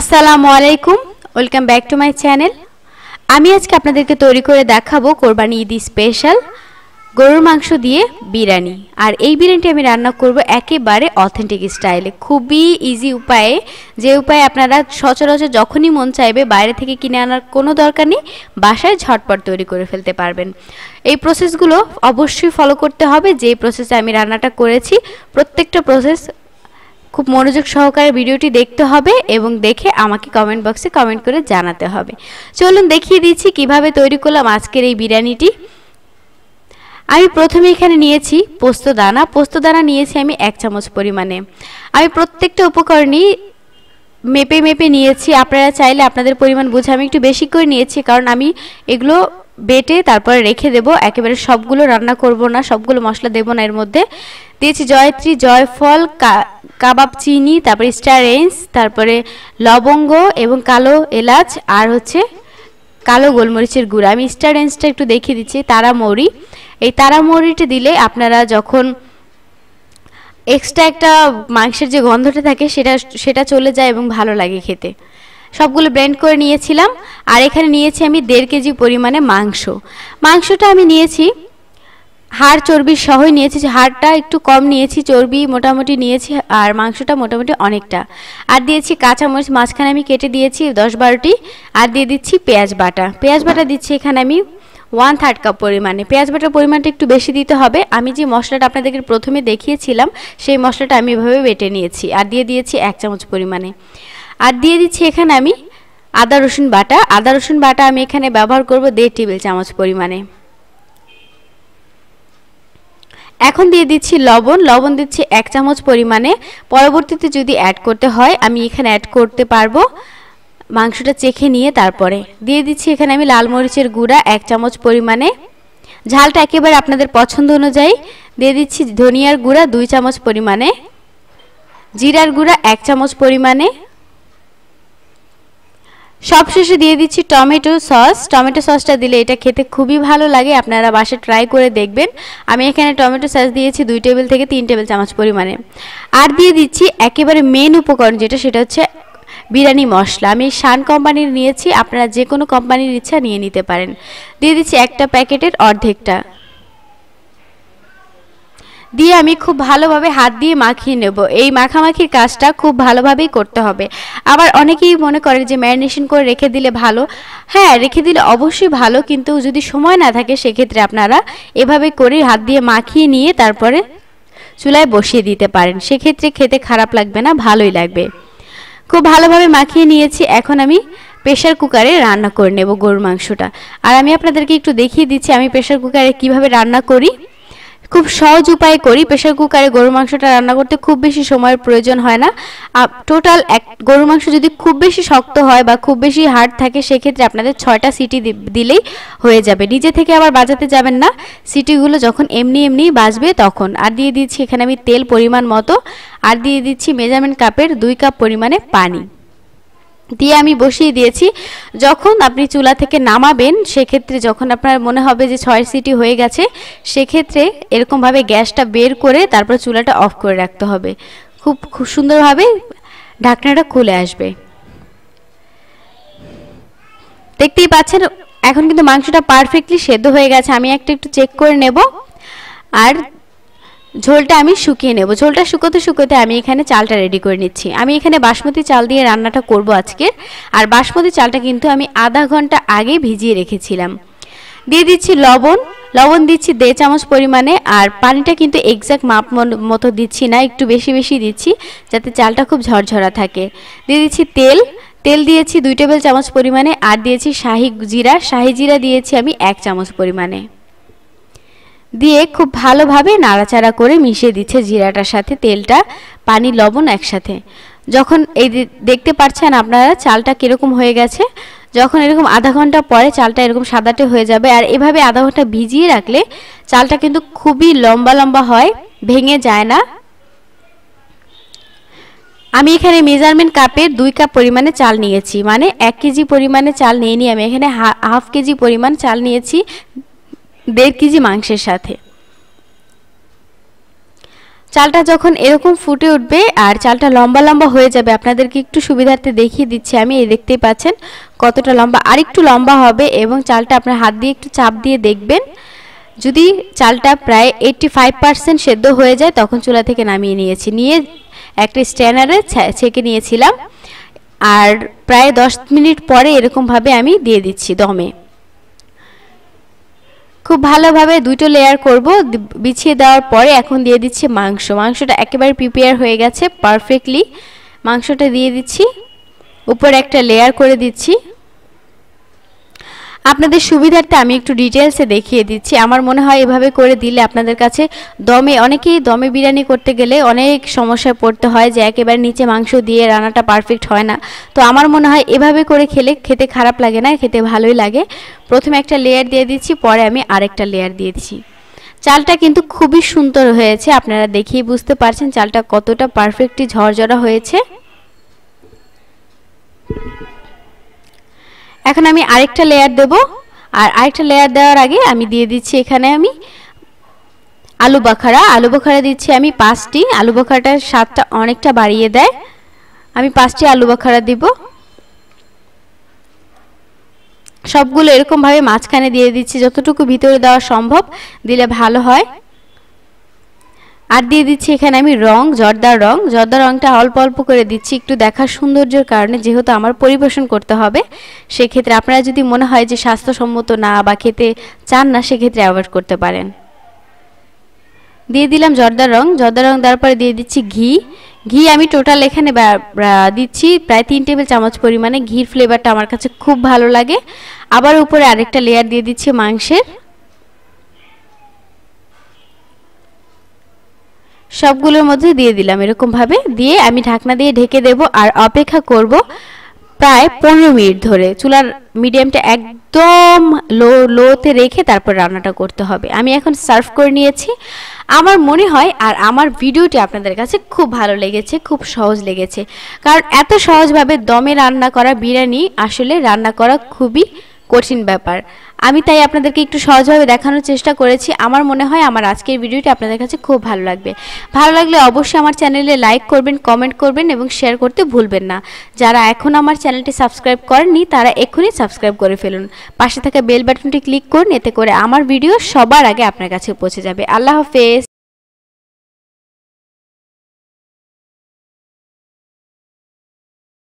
আসসালামু আলাইকুম welcome back to my channel আমি আজকে আপনাদেরকে তৈরি করে দেখাবো কোরবানি ঈদি স্পেশাল গরুর মাংস দিয়ে বিরিয়ানি আর এই বিরিয়ানিটি আমি রান্না করব একেবারে অথেন্টিক স্টাইলে খুবই ইজি উপায়ে যে উপায়ে আপনারা সচরাচর যখনই মন চাইবে বাইরে থেকে কিনে আনার কোনো দরকার নেই বাসায় ঝটপট তৈরি করে ফেলতে পারবেন এই প্রসেসগুলো অবশ্যই ফলো করতে হবে যে প্রসেসে আমি রান্নাটা করেছি প্রত্যেকটা প্রসেস খুব মনোযোগ সহকারে ভিডিওটি দেখতে হবে এবং দেখে আমাকে কমেন্ট বক্সে কমেন্ট করে জানাতে হবে চলুন দেখিয়ে দিচ্ছি কিভাবে তৈরি করলাম আজকের এই বিরিয়ানিটি আমি প্রথমে এখানে নিয়েছি পোস্ত দানা পোস্ত দানা নিয়েছি আমি এক চামচ পরিমাণে আমি প্রত্যেকটা উপকরণই মেপে মেপে নিয়েছি আপনারা চাইলে আপনাদের পরিমাণ বুঝে আমি একটু বেশি করে নিয়েছি কারণ আমি এগুলো বেটে তারপরে রেখে দেব একেবারে সবগুলো রান্না করব না সবগুলো মশলা দেব না এর মধ্যে দিয়েছি জয়ত্রী জয়ফল কাবাব চিনি তারপরে স্টার তারপরে লবঙ্গ এবং কালো এলাচ আর হচ্ছে কালো গোলমরিচের গুঁড়া আমি স্টার একটু দেখিয়ে দিচ্ছি তারামৌরি এই তারামৌরিটা দিলে আপনারা যখন এক্সট্রা একটা মাংসের যে গন্ধটা থাকে সেটা সেটা চলে যায় এবং ভালো লাগে খেতে সবগুলো ব্লেন্ড করে নিয়েছিলাম আর এখানে নিয়েছি আমি দেড় কেজি পরিমাণে মাংস মাংসটা আমি নিয়েছি হাড় চর্বির সহই নিয়েছি হাড়টা একটু কম নিয়েছি চর্বি মোটামুটি নিয়েছি আর মাংসটা মোটামুটি অনেকটা আর দিয়েছি কাঁচামরিচ মাঝখানে আমি কেটে দিয়েছি দশ বারোটি আর দিয়ে দিচ্ছি পেঁয়াজ বাটা পেঁয়াজ বাটা দিচ্ছি এখানে আমি ওয়ান থার্ড কাপ পরিমাণে পেঁয়াজ বাটার পরিমাণটা একটু বেশি দিতে হবে আমি যে মশলাটা আপনাদেরকে প্রথমে দেখিয়েছিলাম সেই মশলাটা আমি এভাবে বেটে নিয়েছি আর দিয়ে দিয়েছি এক চামচ পরিমাণে আর দিয়ে দিচ্ছি এখানে আমি আদা রসুন বাটা আদা রসুন বাটা আমি এখানে ব্যবহার করব দেড় টেবিল চামচ পরিমাণে এখন দিয়ে দিচ্ছি লবণ লবণ দিচ্ছি এক চামচ পরিমাণে পরবর্তীতে যদি অ্যাড করতে হয় আমি এখানে অ্যাড করতে পারবো মাংসটা চেখে নিয়ে তারপরে দিয়ে দিচ্ছি এখানে আমি লাল মরিচের গুঁড়া এক চামচ পরিমাণে ঝালটা একেবারে আপনাদের পছন্দ অনুযায়ী দিয়ে দিচ্ছি ধনিয়ার গুঁড়া দুই চামচ পরিমাণে জিরার গুঁড়া এক চামচ পরিমাণে সবশেষে দিয়ে দিচ্ছি টমেটো সস টমেটো সসটা দিলে এটা খেতে খুবই ভালো লাগে আপনারা বাসে ট্রাই করে দেখবেন আমি এখানে টমেটো সস দিয়েছি দুই টেবিল থেকে তিন টেবিল চামচ পরিমাণে আর দিয়ে দিচ্ছি একেবারে মেন উপকরণ যেটা সেটা হচ্ছে বিরিয়ানি মশলা আমি শান কোম্পানির নিয়েছি আপনারা যে কোনো কোম্পানির ইচ্ছা নিয়ে নিতে পারেন দিয়ে দিচ্ছি একটা প্যাকেটের অর্ধেকটা দিয়ে আমি খুব ভালোভাবে হাত দিয়ে মাখিয়ে নেব এই মাখামাখির কাজটা খুব ভালোভাবেই করতে হবে আবার অনেকেই মনে করে যে ম্যারিনেশন করে রেখে দিলে ভালো হ্যাঁ রেখে দিলে অবশ্যই ভালো কিন্তু যদি সময় না থাকে সেক্ষেত্রে আপনারা এভাবে করে হাত দিয়ে মাখিয়ে নিয়ে তারপরে চুলায় বসিয়ে দিতে পারেন সেক্ষেত্রে খেতে খারাপ লাগবে না ভালোই লাগবে খুব ভালোভাবে মাখিয়ে নিয়েছি এখন আমি প্রেশার কুকারে রান্না করে নেব গরুর মাংসটা আর আমি আপনাদেরকে একটু দেখিয়ে দিচ্ছি আমি প্রেশার কুকারে কিভাবে রান্না করি খুব সহজ উপায়ে করি প্রেশার কুকারে গরুর মাংসটা রান্না করতে খুব বেশি সময়ের প্রয়োজন হয় না টোটাল এক গরুর মাংস যদি খুব বেশি শক্ত হয় বা খুব বেশি হার্ড থাকে সেক্ষেত্রে আপনাদের ছয়টা সিটি দিলেই হয়ে যাবে নিজে থেকে আবার বাজাতে যাবেন না সিটিগুলো যখন এমনি এমনি বাজবে তখন আর দিয়ে দিচ্ছি এখানে আমি তেল পরিমাণ মতো আর দিয়ে দিচ্ছি মেজারমেন্ট কাপের দুই কাপ পরিমাণে পানি দিয়ে আমি বসিয়ে দিয়েছি যখন আপনি চুলা থেকে নামাবেন সেক্ষেত্রে যখন আপনার মনে হবে যে ছয় সিটি হয়ে গেছে সেক্ষেত্রে এরকমভাবে গ্যাসটা বের করে তারপর চুলাটা অফ করে রাখতে হবে খুব খুব সুন্দরভাবে ঢাকনাটা খুলে আসবে দেখতেই পাচ্ছেন এখন কিন্তু মাংসটা পারফেক্টলি সেদ্ধ হয়ে গেছে আমি একটা একটু চেক করে নেব আর ঝোলটা আমি শুকিয়ে নেব ঝোলটা শুকোতে শুকোতে আমি এখানে চালটা রেডি করে নিচ্ছি আমি এখানে বাসমতি চাল দিয়ে রান্নাটা করব আজকে আর বাসমতি চালটা কিন্তু আমি আধা ঘন্টা আগে ভিজিয়ে রেখেছিলাম দিয়ে দিচ্ছি লবণ লবণ দিচ্ছি দেড় চামচ পরিমাণে আর পানিটা কিন্তু এক্স্যাক্ট মাপ মতো দিচ্ছি না একটু বেশি বেশি দিচ্ছি যাতে চালটা খুব ঝরঝরা থাকে দিয়ে দিচ্ছি তেল তেল দিয়েছি দুই টেবিল চামচ পরিমাণে আর দিয়েছি শাহি জিরা শাহি জিরা দিয়েছি আমি এক চামচ পরিমাণে দিয়ে খুব ভালোভাবে নাড়াচাড়া করে মিশিয়ে দিচ্ছে জিরাটার সাথে তেলটা পানি লবণ একসাথে যখন এই দেখতে পাচ্ছেন আপনারা চালটা কীরকম হয়ে গেছে যখন এরকম আধা ঘন্টা পরে চালটা এরকম সাদাটে হয়ে যাবে আর এভাবে আধা ঘন্টা ভিজিয়ে রাখলে চালটা কিন্তু খুবই লম্বা লম্বা হয় ভেঙে যায় না আমি এখানে মেজারমেন্ট কাপের দুই কাপ পরিমাণে চাল নিয়েছি মানে এক কেজি পরিমাণে চাল নিয়ে নিয়ে আমি এখানে হাফ কেজি পরিমাণ চাল নিয়েছি দেড় কেজি মাংসের সাথে চালটা যখন এরকম ফুটে উঠবে আর চালটা লম্বা লম্বা হয়ে যাবে আপনাদেরকে একটু সুবিধার্থে দেখিয়ে দিচ্ছি আমি এই দেখতেই পাচ্ছেন কতটা লম্বা আর একটু লম্বা হবে এবং চালটা আপনার হাত দিয়ে একটু চাপ দিয়ে দেখবেন যদি চালটা প্রায় এইটটি ফাইভ পার্সেন্ট সেদ্ধ হয়ে যায় তখন চুলা থেকে নামিয়ে নিয়েছি নিয়ে একটা স্ট্যানারে ছেঁকে নিয়েছিলাম আর প্রায় দশ মিনিট পরে এরকমভাবে আমি দিয়ে দিচ্ছি দমে খুব ভালোভাবে দুটো লেয়ার করব বিছিয়ে দেওয়ার পরে এখন দিয়ে দিচ্ছি মাংস মাংসটা একেবারে প্রিপেয়ার হয়ে গেছে পারফেক্টলি মাংসটা দিয়ে দিচ্ছি উপর একটা লেয়ার করে দিচ্ছি আপনাদের সুবিধার্থে আমি একটু ডিটেলসে দেখিয়ে দিচ্ছি আমার মনে হয় এভাবে করে দিলে আপনাদের কাছে দমে অনেকেই দমে বিরিয়ানি করতে গেলে অনেক সমস্যায় পড়তে হয় যে একেবারে নিচে মাংস দিয়ে রান্নাটা পারফেক্ট হয় না তো আমার মনে হয় এভাবে করে খেলে খেতে খারাপ লাগে না খেতে ভালোই লাগে প্রথমে একটা লেয়ার দিয়ে দিচ্ছি পরে আমি আরেকটা লেয়ার দিয়ে দিচ্ছি চালটা কিন্তু খুবই সুন্দর হয়েছে আপনারা দেখেই বুঝতে পারছেন চালটা কতটা পারফেক্টলি ঝরঝরা হয়েছে এখন আমি আরেকটা লেয়ার দেব আর আরেকটা লেয়ার দেওয়ার আগে আমি দিয়ে দিচ্ছি এখানে আমি আলু বাখারা আলু বাখারা দিচ্ছি আমি পাঁচটি আলু বাখারাটার স্বাদটা অনেকটা বাড়িয়ে দেয় আমি পাঁচটি আলু বাখারা দিব সবগুলো এরকমভাবে মাঝখানে দিয়ে দিচ্ছি যতটুকু ভিতরে দেওয়া সম্ভব দিলে ভালো হয় আর দিয়ে দিচ্ছি এখানে আমি রং জর্দার রং জর্দার রংটা অল্প অল্প করে দিচ্ছি একটু দেখার সৌন্দর্যের কারণে যেহেতু আমার পরিবেশন করতে হবে সেক্ষেত্রে আপনারা যদি মনে হয় যে স্বাস্থ্যসম্মত না বা খেতে চান না সেক্ষেত্রে অ্যাভয়েড করতে পারেন দিয়ে দিলাম জর্দার রং জর্দার রং দেওয়ার পরে দিয়ে দিচ্ছি ঘি ঘি আমি টোটাল এখানে দিচ্ছি প্রায় তিন টেবিল চামচ পরিমাণে ঘির ফ্লেভারটা আমার কাছে খুব ভালো লাগে আবার উপরে আরেকটা লেয়ার দিয়ে দিচ্ছি মাংসের সবগুলোর মধ্যে দিয়ে দিলাম এরকমভাবে দিয়ে আমি ঢাকনা দিয়ে ঢেকে দেব আর অপেক্ষা করব প্রায় পনেরো মিনিট ধরে চুলার মিডিয়ামটা একদম লো লোতে রেখে তারপর রান্নাটা করতে হবে আমি এখন সার্ভ করে নিয়েছি আমার মনে হয় আর আমার ভিডিওটি আপনাদের কাছে খুব ভালো লেগেছে খুব সহজ লেগেছে কারণ এত সহজভাবে দমে রান্না করা বিরিয়ানি আসলে রান্না করা খুবই কঠিন ব্যাপার আমি তাই আপনাদেরকে একটু সহজভাবে দেখানোর চেষ্টা করেছি আমার মনে হয় আমার আজকের ভিডিওটি আপনাদের কাছে খুব ভালো লাগবে ভালো লাগলে অবশ্যই আমার চ্যানেলে লাইক করবেন কমেন্ট করবেন এবং শেয়ার করতে ভুলবেন না যারা এখন আমার চ্যানেলটি সাবস্ক্রাইব করেননি তারা এক্ষুনি সাবস্ক্রাইব করে ফেলুন পাশে থাকা বেল বাটনটি ক্লিক করুন এতে করে আমার ভিডিও সবার আগে আপনার কাছে পৌঁছে যাবে আল্লাহ হাফেজ